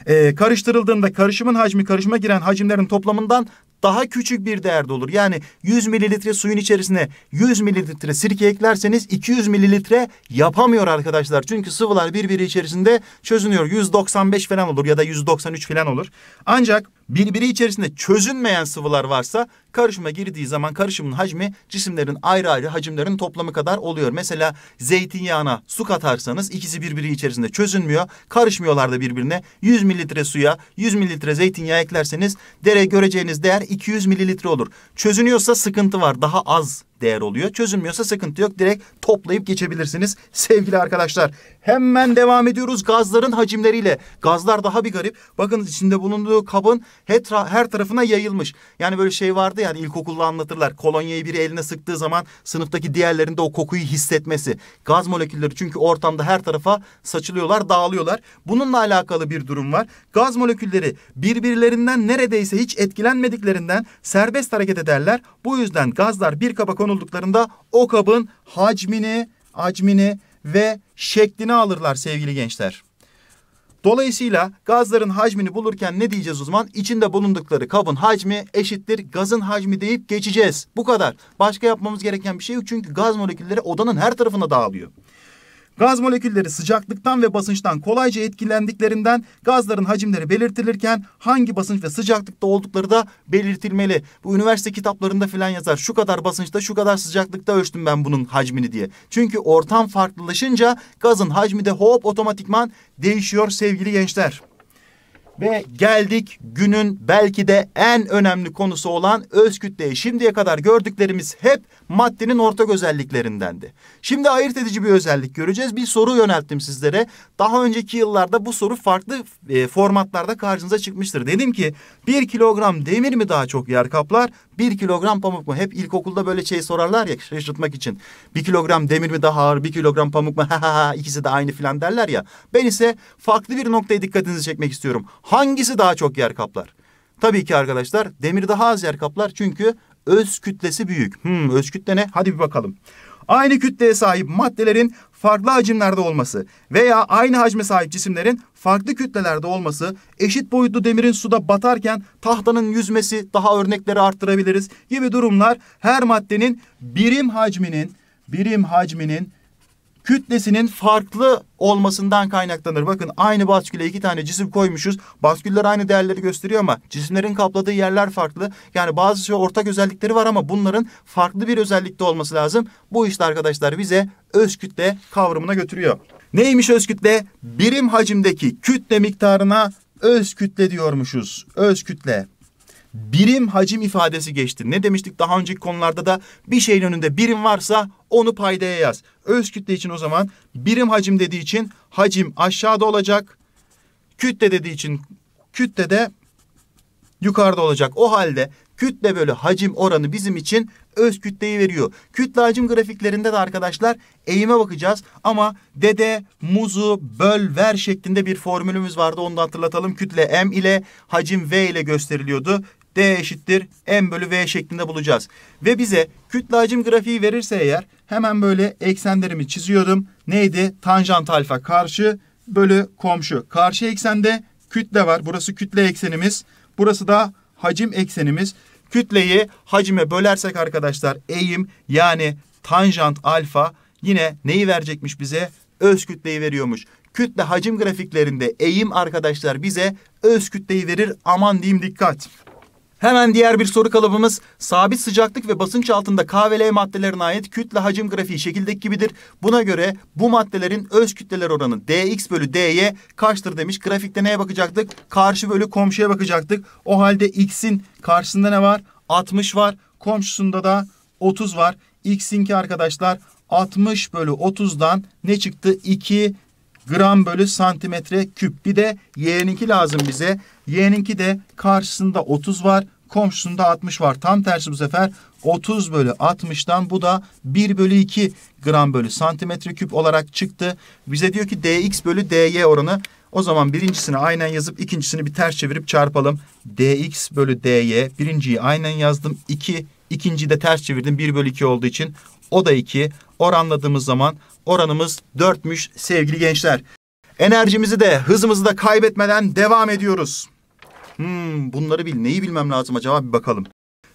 A: ee, karıştırıldığında karışımın hacmi karışıma giren hacimlerin toplamından daha küçük bir değerde olur. Yani 100 mililitre suyun içerisine 100 mililitre sirke eklerseniz 200 mililitre yapamıyor arkadaşlar. Çünkü sıvılar birbiri içerisinde çözünüyor. 195 falan olur ya da 193 falan olur. Ancak birbiri içerisinde çözünmeyen sıvılar varsa karışıma girdiği zaman karışımın hacmi cisimlerin ayrı ayrı hacimlerin toplamı kadar oluyor. Mesela zeytinyağına su katarsanız ikisi birbiri içerisinde çözünmüyor. Karışmıyorlar da birbirine. 100 mililitre suya 100 mililitre zeytinyağı eklerseniz dere göreceğiniz değer 200 mililitre olur. Çözünüyorsa sıkıntı var. Daha az değer oluyor. Çözülmüyorsa sıkıntı yok. Direkt toplayıp geçebilirsiniz sevgili arkadaşlar. Hemen devam ediyoruz gazların hacimleriyle. Gazlar daha bir garip. Bakın içinde bulunduğu kabın hetra, her tarafına yayılmış. Yani böyle şey vardı yani ilkokulda anlatırlar. Kolonyayı biri eline sıktığı zaman sınıftaki diğerlerinde o kokuyu hissetmesi. Gaz molekülleri çünkü ortamda her tarafa saçılıyorlar, dağılıyorlar. Bununla alakalı bir durum var. Gaz molekülleri birbirlerinden neredeyse hiç etkilenmediklerinden serbest hareket ederler. Bu yüzden gazlar bir kaba konu konulduklarında o kabın hacmini, hacmini ve şeklini alırlar sevgili gençler. Dolayısıyla gazların hacmini bulurken ne diyeceğiz uzman? İçinde bulundukları kabın hacmi eşittir gazın hacmi deyip geçeceğiz. Bu kadar. Başka yapmamız gereken bir şey yok çünkü gaz molekülleri odanın her tarafına dağılıyor. Gaz molekülleri sıcaklıktan ve basınçtan kolayca etkilendiklerinden gazların hacimleri belirtilirken hangi basınç ve sıcaklıkta oldukları da belirtilmeli. Bu üniversite kitaplarında filan yazar. Şu kadar basınçta şu kadar sıcaklıkta ölçtüm ben bunun hacmini diye. Çünkü ortam farklılaşınca gazın hacmi de hop otomatikman değişiyor sevgili gençler. Ve geldik günün belki de en önemli konusu olan öz kütleye. Şimdiye kadar gördüklerimiz hep maddenin ortak özelliklerindendi. Şimdi ayırt edici bir özellik göreceğiz. Bir soru yönelttim sizlere. Daha önceki yıllarda bu soru farklı e, formatlarda karşınıza çıkmıştır. Dedim ki bir kilogram demir mi daha çok yer kaplar? Bir kilogram pamuk mu? Hep ilkokulda böyle şey sorarlar ya şaşırtmak için. Bir kilogram demir mi daha ağır? Bir kilogram pamuk mu? Ha ha ha ikisi de aynı filan derler ya. Ben ise farklı bir noktaya dikkatinizi çekmek istiyorum. Hangisi daha çok yer kaplar? Tabii ki arkadaşlar demir daha az yer kaplar çünkü öz kütlesi büyük. Hmm, öz kütle ne? Hadi bir bakalım. Aynı kütleye sahip maddelerin farklı hacimlerde olması veya aynı hacme sahip cisimlerin farklı kütlelerde olması, eşit boyutlu demirin suda batarken tahtanın yüzmesi, daha örnekleri arttırabiliriz gibi durumlar her maddenin birim hacminin birim hacminin kütlesinin farklı olmasından kaynaklanır. Bakın aynı basküle iki tane cisim koymuşuz. Basküller aynı değerleri gösteriyor ama cisimlerin kapladığı yerler farklı. Yani bazı şey ortak özellikleri var ama bunların farklı bir özellikte olması lazım. Bu işte arkadaşlar bize öz kütle kavramına götürüyor. Neymiş öz kütle? Birim hacimdeki kütle miktarına öz kütle diyormuşuz. Öz kütle birim hacim ifadesi geçti. Ne demiştik daha önceki konularda da bir şeyin önünde birim varsa onu paydaya yaz. Öz kütle için o zaman birim hacim dediği için hacim aşağıda olacak. Kütle dediği için kütle de yukarıda olacak. O halde kütle bölü hacim oranı bizim için öz kütleyi veriyor. Kütle hacim grafiklerinde de arkadaşlar eğime bakacağız ama dede muzu böl ver şeklinde bir formülümüz vardı. Onu da hatırlatalım. Kütle m ile hacim v ile gösteriliyordu. D eşittir m bölü v şeklinde bulacağız. Ve bize kütle hacim grafiği verirse eğer Hemen böyle eksenlerimi çiziyorum. Neydi? Tanjant alfa karşı bölü komşu. Karşı eksende kütle var. Burası kütle eksenimiz. Burası da hacim eksenimiz. Kütleyi hacime bölersek arkadaşlar eğim yani tanjant alfa yine neyi verecekmiş bize? Öz kütleyi veriyormuş. Kütle hacim grafiklerinde eğim arkadaşlar bize öz kütleyi verir. Aman diyeyim dikkat. Hemen diğer bir soru kalıbımız sabit sıcaklık ve basınç altında K ve L maddelerine ait kütle hacim grafiği şekildeki gibidir. Buna göre bu maddelerin öz kütleler oranı dx bölü dy kaçtır demiş. Grafikte neye bakacaktık? Karşı bölü komşuya bakacaktık. O halde x'in karşısında ne var? 60 var. Komşusunda da 30 var. X'inki arkadaşlar 60 bölü 30'dan ne çıktı? 2 gram bölü santimetre küp. Bir de y'ninki lazım bize. Y'ninki de karşısında 30 var. Komşusunda 60 var. Tam tersi bu sefer 30 bölü 60'dan bu da 1 bölü 2 gram bölü santimetre küp olarak çıktı. Bize diyor ki dx bölü dy oranı o zaman birincisini aynen yazıp ikincisini bir ters çevirip çarpalım. dx bölü dy birinciyi aynen yazdım. 2 ikinciyi de ters çevirdim 1 bölü 2 olduğu için. O da 2 oranladığımız zaman oranımız 4'müş sevgili gençler. Enerjimizi de hızımızı da kaybetmeden devam ediyoruz. Hmm, bunları bil. Neyi bilmem lazım acaba bir bakalım.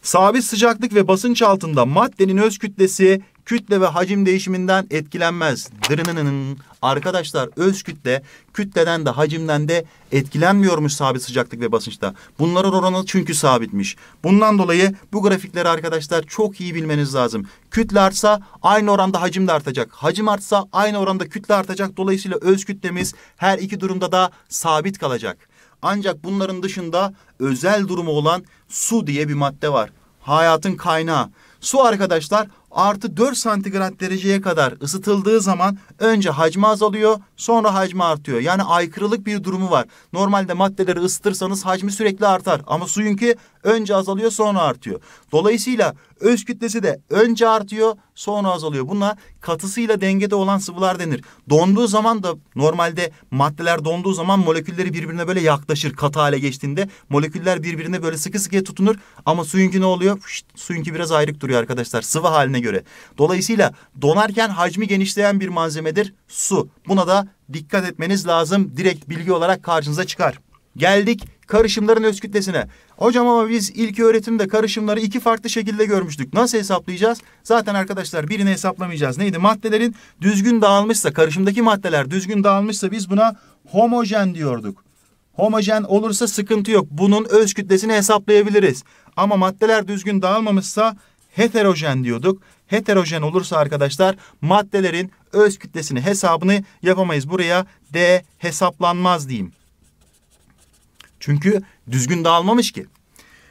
A: Sabit sıcaklık ve basınç altında maddenin öz kütlesi kütle ve hacim değişiminden etkilenmez. Dırınının. Arkadaşlar öz kütle kütleden de hacimden de etkilenmiyormuş sabit sıcaklık ve basınçta. Bunların oranı çünkü sabitmiş. Bundan dolayı bu grafikleri arkadaşlar çok iyi bilmeniz lazım. Kütle artsa aynı oranda hacim de artacak. Hacim artsa aynı oranda kütle artacak. Dolayısıyla öz kütlemiz her iki durumda da sabit kalacak. Ancak bunların dışında özel durumu olan su diye bir madde var. Hayatın kaynağı. Su arkadaşlar artı 4 santigrat dereceye kadar ısıtıldığı zaman önce hacmi azalıyor sonra hacmi artıyor. Yani aykırılık bir durumu var. Normalde maddeleri ısıtırsanız hacmi sürekli artar ama suyunki Önce azalıyor sonra artıyor. Dolayısıyla öz kütlesi de önce artıyor sonra azalıyor. Buna katısıyla dengede olan sıvılar denir. Donduğu zaman da normalde maddeler donduğu zaman molekülleri birbirine böyle yaklaşır. Katı hale geçtiğinde moleküller birbirine böyle sıkı sıkıya tutunur. Ama suyunki ne oluyor? Fışt, suyunki biraz ayrık duruyor arkadaşlar sıvı haline göre. Dolayısıyla donarken hacmi genişleyen bir malzemedir su. Buna da dikkat etmeniz lazım. Direkt bilgi olarak karşınıza çıkar. Geldik karışımların öz kütlesine. Hocam ama biz ilk öğretimde karışımları iki farklı şekilde görmüştük. Nasıl hesaplayacağız? Zaten arkadaşlar birini hesaplamayacağız. Neydi? Maddelerin düzgün dağılmışsa, karışımdaki maddeler düzgün dağılmışsa biz buna homojen diyorduk. Homojen olursa sıkıntı yok. Bunun öz kütlesini hesaplayabiliriz. Ama maddeler düzgün dağılmamışsa heterojen diyorduk. Heterojen olursa arkadaşlar maddelerin öz kütlesini hesabını yapamayız. Buraya D hesaplanmaz diyeyim. Çünkü düzgün dağılmamış ki.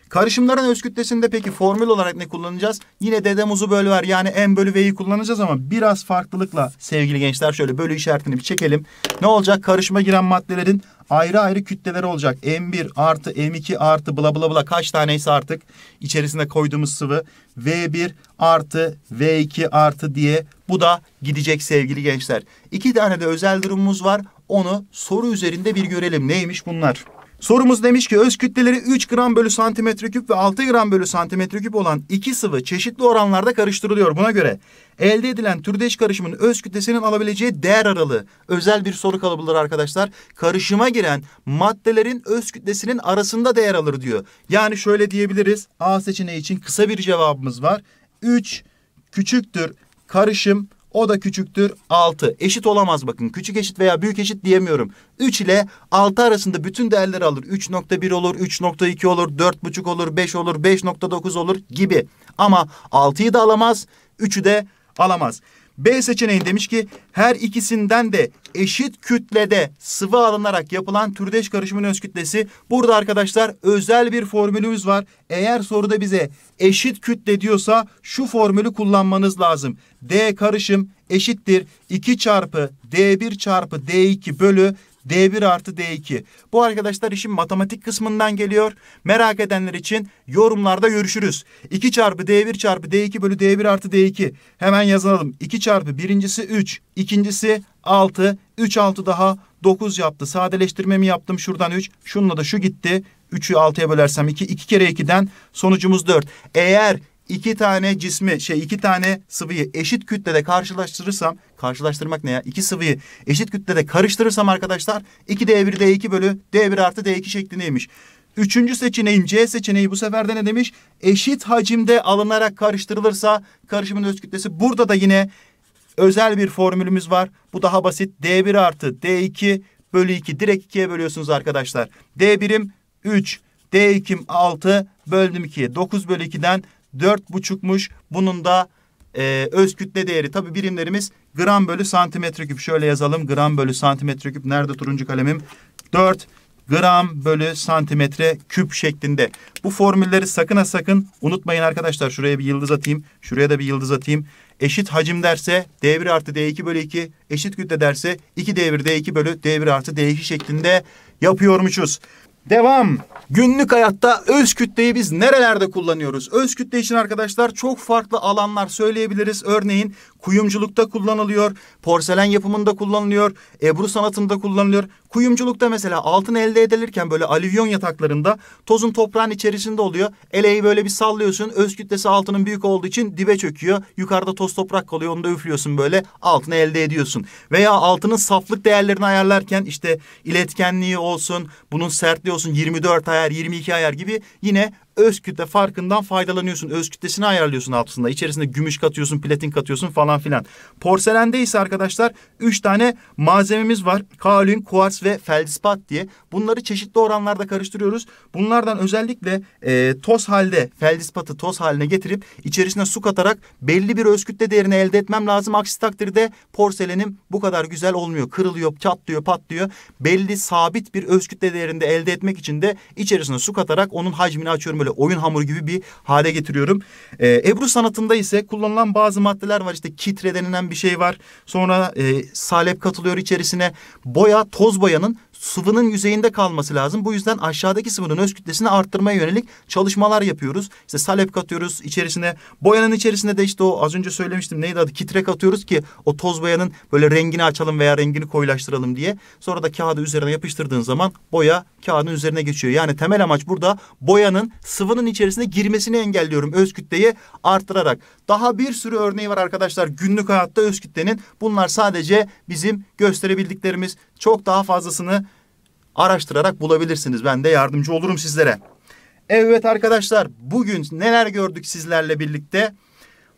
A: Karışımların öz kütlesinde peki formül olarak ne kullanacağız? Yine dedemuzu böl ver yani m bölü v'yi kullanacağız ama biraz farklılıkla sevgili gençler şöyle bölü işaretini bir çekelim. Ne olacak? Karışıma giren maddelerin ayrı ayrı kütleleri olacak. M1 artı M2 artı bla bla bla kaç taneyse artık içerisine koyduğumuz sıvı V1 artı V2 artı diye bu da gidecek sevgili gençler. İki tane de özel durumumuz var. Onu soru üzerinde bir görelim. Neymiş bunlar? Sorumuz demiş ki öz kütleleri 3 gram bölü santimetre küp ve 6 gram bölü santimetre küp olan iki sıvı çeşitli oranlarda karıştırılıyor. Buna göre elde edilen türdeş karışımın öz kütlesinin alabileceği değer aralığı özel bir soru kalıbıdır arkadaşlar. Karışıma giren maddelerin öz kütlesinin arasında değer alır diyor. Yani şöyle diyebiliriz A seçeneği için kısa bir cevabımız var. 3 küçüktür karışım o da küçüktür 6. Eşit olamaz bakın. Küçük eşit veya büyük eşit diyemiyorum. 3 ile 6 arasında bütün değerleri alır. 3.1 olur, 3.2 olur, 4.5 olur, 5 olur, 5.9 olur gibi. Ama 6'yı da alamaz, 3'ü de alamaz. B seçeneği demiş ki her ikisinden de eşit kütlede sıvı alınarak yapılan türdeş karışımın öz kütlesi. Burada arkadaşlar özel bir formülümüz var. Eğer soruda bize eşit kütle diyorsa şu formülü kullanmanız lazım. D karışım eşittir 2 çarpı D1 çarpı D2 bölü D1 artı D2. Bu arkadaşlar işin matematik kısmından geliyor. Merak edenler için yorumlarda görüşürüz. 2 çarpı D1 çarpı D2 bölü D1 artı D2. Hemen yazalım. 2 çarpı birincisi 3. ikincisi 6. 3 6 daha 9 yaptı. Sadeleştirmemi yaptım. Şuradan 3. Şununla da şu gitti. 3'ü 6'ya bölersem 2. 2 kere 2'den sonucumuz 4. Eğer iki tane cismi şey iki tane sıvıyı eşit kütlede karşılaştırırsam karşılaştırmak ne ya? İki sıvıyı eşit kütlede karıştırırsam arkadaşlar 2D1 D2 bölü D1 artı D2 şeklindeymiş. Üçüncü seçeneğin C seçeneği bu sefer de ne demiş? Eşit hacimde alınarak karıştırılırsa karışımın öz kütlesi. Burada da yine özel bir formülümüz var. Bu daha basit. D1 artı D2 bölü 2 direkt 2'ye bölüyorsunuz arkadaşlar. D birim 3, D2'm 6 böldüm 2'ye. 9 bölü 2'den dört buçukmuş. Bunun da e, öz kütle değeri tabi birimlerimiz gram bölü santimetre küp. Şöyle yazalım gram bölü santimetre küp. Nerede turuncu kalemim? Dört gram bölü santimetre küp şeklinde. Bu formülleri sakın ha sakın unutmayın arkadaşlar. Şuraya bir yıldız atayım. Şuraya da bir yıldız atayım. Eşit hacim derse D1 artı D2 bölü 2. Eşit kütle derse 2D1 D2 bölü D1 artı D2 şeklinde yapıyormuşuz. Devam. Günlük hayatta öz kütleyi biz nerelerde kullanıyoruz? Öz kütle için arkadaşlar çok farklı alanlar söyleyebiliriz. Örneğin kuyumculukta kullanılıyor, porselen yapımında kullanılıyor, ebru sanatında kullanılıyor. Kuyumculukta mesela altın elde edilirken böyle alüvyon yataklarında tozun toprağın içerisinde oluyor. Eleyi böyle bir sallıyorsun. Öz kütlesi altının büyük olduğu için dibe çöküyor. Yukarıda toz toprak kalıyor. Onu da üflüyorsun böyle altını elde ediyorsun. Veya altının saflık değerlerini ayarlarken işte iletkenliği olsun, bunun sertliği olsun 24 ay ayar, 22 ayar gibi yine öz kütle farkından faydalanıyorsun. Öz kütlesini ayarlıyorsun altısında. İçerisinde gümüş katıyorsun, platin katıyorsun falan filan. Porselende ise arkadaşlar üç tane malzememiz var. Kaolin, kuars ve feldspat diye. Bunları çeşitli oranlarda karıştırıyoruz. Bunlardan özellikle e, toz halde feldispatı toz haline getirip içerisine su katarak belli bir öz kütle değerini elde etmem lazım. Aksi takdirde porselenim bu kadar güzel olmuyor. Kırılıyor, çatlıyor, patlıyor. Belli sabit bir öz kütle değerinde elde etmek için de içerisine su katarak onun hacmini açıyorum böyle oyun hamuru gibi bir hale getiriyorum. E, Ebru sanatında ise kullanılan bazı maddeler var. İşte kitre denilen bir şey var. Sonra e, salep katılıyor içerisine. Boya, toz boyanın sıvının yüzeyinde kalması lazım. Bu yüzden aşağıdaki sıvının öz kütlesini arttırmaya yönelik çalışmalar yapıyoruz. İşte salep katıyoruz içerisine. Boyanın içerisinde de işte o az önce söylemiştim neydi adı kitrek atıyoruz ki o toz boyanın böyle rengini açalım veya rengini koyulaştıralım diye. Sonra da kağıdı üzerine yapıştırdığın zaman boya kağıdın üzerine geçiyor. Yani temel amaç burada boyanın sıvının içerisine girmesini engelliyorum öz kütleyi arttırarak. Daha bir sürü örneği var arkadaşlar günlük hayatta öz kütlenin. Bunlar sadece bizim gösterebildiklerimiz. Çok daha fazlasını araştırarak bulabilirsiniz. Ben de yardımcı olurum sizlere. Evet arkadaşlar bugün neler gördük sizlerle birlikte?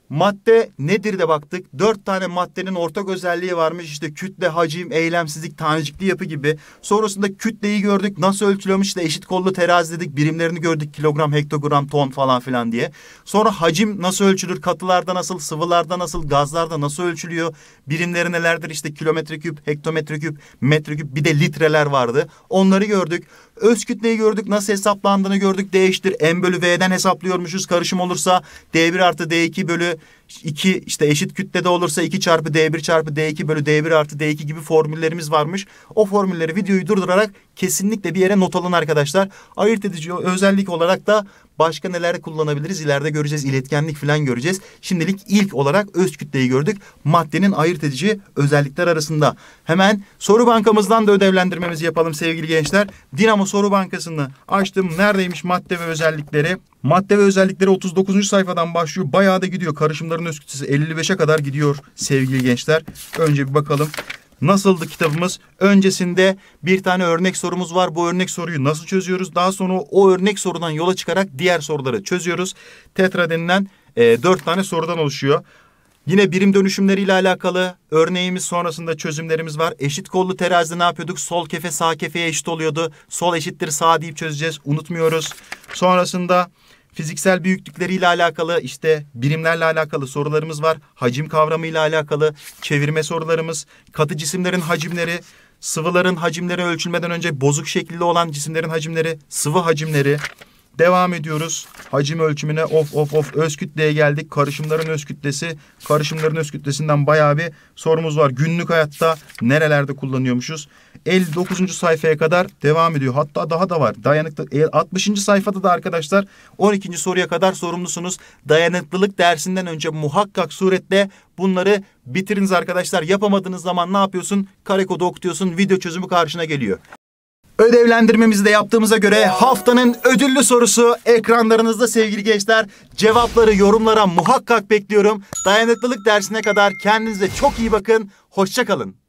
A: Madde nedir de baktık. Dört tane maddenin ortak özelliği varmış. İşte kütle, hacim, eylemsizlik, tanecikli yapı gibi. Sonrasında kütleyi gördük. Nasıl ölçülüyormuş işte eşit kollu terazi dedik. Birimlerini gördük. Kilogram, hektogram, ton falan filan diye. Sonra hacim nasıl ölçülür? Katılarda nasıl, sıvılarda nasıl, gazlarda nasıl ölçülüyor? Birimleri nelerdir? İşte kilometre küp, hektometre küp, metre küp. Bir de litreler vardı. Onları gördük. Öz kütleyi gördük nasıl hesaplandığını gördük. D eşittir M bölü V'den hesaplıyormuşuz. Karışım olursa D1 artı D2 bölü 2 işte eşit kütlede olursa 2 çarpı D1 çarpı D2 bölü D1 artı D2 gibi formüllerimiz varmış. O formülleri videoyu durdurarak kesinlikle bir yere not alın arkadaşlar. Ayırt edici özellik olarak da başka neler kullanabiliriz ileride göreceğiz. iletkenlik falan göreceğiz. Şimdilik ilk olarak öz kütleyi gördük. Maddenin ayırt edici özellikler arasında. Hemen soru bankamızdan da ödevlendirmemizi yapalım sevgili gençler. Dinamo soru bankasını açtım. Neredeymiş madde ve özellikleri? Madde ve özellikleri 39. sayfadan başlıyor. Bayağı da gidiyor. Karışımların öz 55'e kadar gidiyor sevgili gençler. Önce bir bakalım. Nasıldı kitabımız? Öncesinde bir tane örnek sorumuz var. Bu örnek soruyu nasıl çözüyoruz? Daha sonra o örnek sorudan yola çıkarak diğer soruları çözüyoruz. Tetra denilen e, 4 tane sorudan oluşuyor. Yine birim dönüşümleri ile alakalı örneğimiz sonrasında çözümlerimiz var. Eşit kollu terazide ne yapıyorduk? Sol kefe sağ kefeye eşit oluyordu. Sol eşittir sağ deyip çözeceğiz. Unutmuyoruz. Sonrasında Fiziksel büyüklükleriyle alakalı işte birimlerle alakalı sorularımız var. Hacim kavramıyla alakalı çevirme sorularımız, katı cisimlerin hacimleri, sıvıların hacimleri ölçülmeden önce bozuk şekilde olan cisimlerin hacimleri, sıvı hacimleri, Devam ediyoruz. Hacim ölçümüne of of of öz kütleye geldik. Karışımların öz kütlesi. Karışımların öz kütlesinden bayağı bir sorumuz var. Günlük hayatta nerelerde kullanıyormuşuz? 59. sayfaya kadar devam ediyor. Hatta daha da var. Dayanıklı 60. E, sayfada da arkadaşlar 12. soruya kadar sorumlusunuz. Dayanıklılık dersinden önce muhakkak suretle bunları bitiriniz arkadaşlar. Yapamadığınız zaman ne yapıyorsun? Kare kodu okutuyorsun. Video çözümü karşına geliyor. Ödevlendirmemizi de yaptığımıza göre haftanın ödüllü sorusu ekranlarınızda sevgili gençler. Cevapları yorumlara muhakkak bekliyorum. Dayanıklılık dersine kadar kendinize çok iyi bakın. Hoşçakalın.